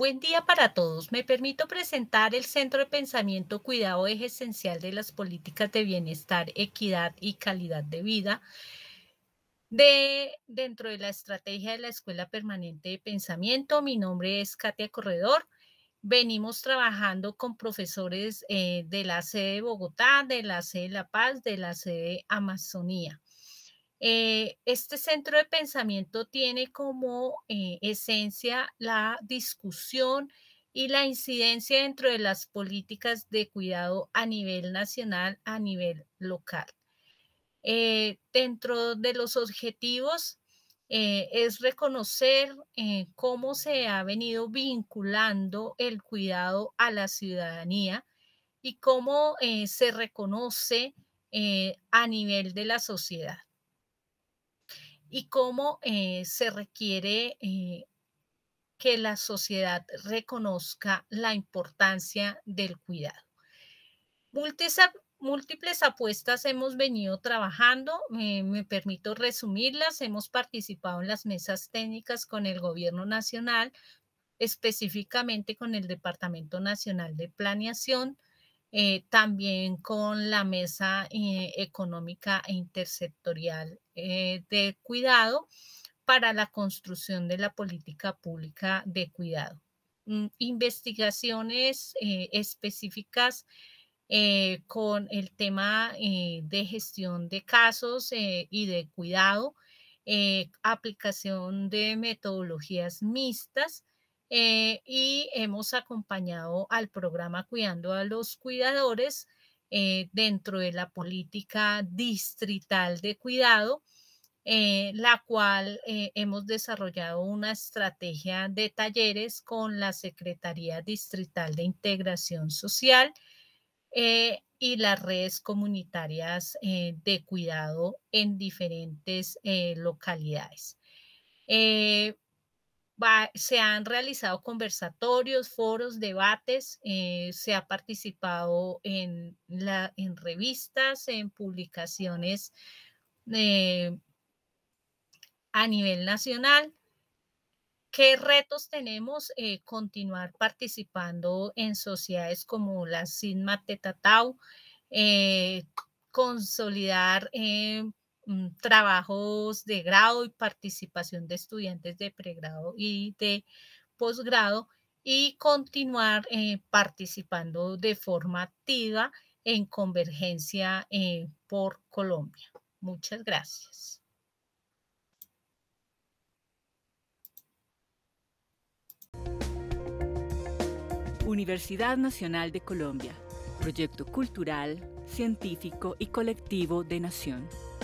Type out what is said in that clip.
Buen día para todos. Me permito presentar el Centro de Pensamiento Cuidado Eje Esencial de las Políticas de Bienestar, Equidad y Calidad de Vida de dentro de la estrategia de la Escuela Permanente de Pensamiento. Mi nombre es Katia Corredor. Venimos trabajando con profesores eh, de la sede de Bogotá, de la sede de La Paz, de la sede de Amazonía. Eh, este centro de pensamiento tiene como eh, esencia la discusión y la incidencia dentro de las políticas de cuidado a nivel nacional, a nivel local. Eh, dentro de los objetivos es reconocer cómo se ha venido vinculando el cuidado a la ciudadanía y cómo se reconoce a nivel de la sociedad y cómo eh, se requiere eh, que la sociedad reconozca la importancia del cuidado. múltiples apuestas hemos venido trabajando. Eh, me permito resumirlas. Hemos participado en las mesas técnicas con el Gobierno Nacional, específicamente con el Departamento Nacional de Planeación, eh, también con la Mesa eh, Económica e Intersectorial eh, de Cuidado para la construcción de la política pública de cuidado. Mm, investigaciones específicas con el tema de gestión de casos y de cuidado, aplicación de metodologías mixtas, eh, y hemos acompañado al programa Cuidando a los Cuidadores eh, dentro de la política distrital de cuidado. Eh, la cual hemos desarrollado una estrategia de talleres con la Secretaría Distrital de Integración Social y las redes comunitarias de cuidado en diferentes localidades se han realizado conversatorios, foros, debates, eh, se ha participado en, en revistas, en publicaciones eh, a nivel nacional. ¿Qué retos tenemos? Eh, continuar participando en sociedades como la SINMA Tetatau, Tau, consolidar Mm, trabajos de grado y participación de estudiantes de pregrado y de posgrado y continuar eh, participando de forma activa en convergencia eh, por Colombia. Muchas gracias. Universidad Nacional de Colombia, proyecto cultural, científico y colectivo de Nación.